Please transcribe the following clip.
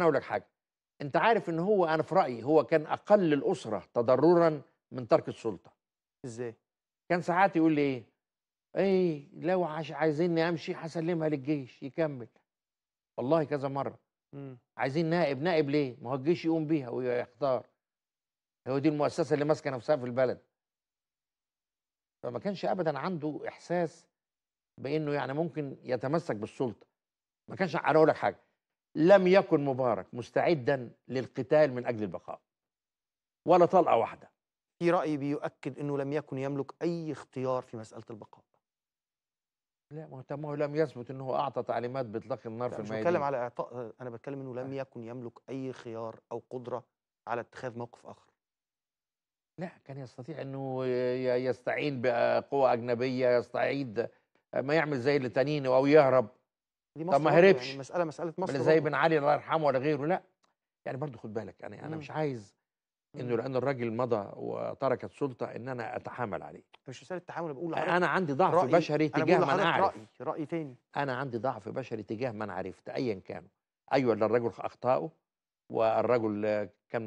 انا اقول لك حاجه انت عارف ان هو انا في رايي هو كان اقل الاسره تضررا من ترك السلطه ازاي كان ساعات يقول لي ايه ايه لو عش عايزيني امشي هسلمها للجيش يكمل والله كذا مره مم. عايزين نائب نائب ليه ما هو الجيش يقوم بيها ويختار هو دي المؤسسه اللي ماسكه نفسها في البلد فما كانش ابدا عنده احساس بانه يعني ممكن يتمسك بالسلطه ما كانش انا اقول لك حاجه لم يكن مبارك مستعدا للقتال من أجل البقاء ولا طلقة واحدة في رأي بيؤكد أنه لم يكن يملك أي اختيار في مسألة البقاء لا ما هو لم يثبت أنه أعطى تعليمات بإطلاق النار في الميدان مش بتكلم على إعطاء أنا بتكلم أنه لم آه. يكن يملك أي خيار أو قدرة على اتخاذ موقف آخر لا كان يستطيع أنه يستعين بقوة أجنبية يستعيد ما يعمل زي اللي أو يهرب دي مصر طب ما هربش يعني مساله مساله مصر زي بن علي الله يرحمه ولا غيره لا يعني برضو خد بالك يعني انا مم. مش عايز انه لان الراجل مضى وترك السلطه ان انا اتحامل عليه مش مساله التحامل بقول انا عندي ضعف رأي. بشري تجاه من اعرف راي راي تاني انا عندي ضعف بشري تجاه من عرفت ايا كان ايوه للرجل اخطائه والرجل كان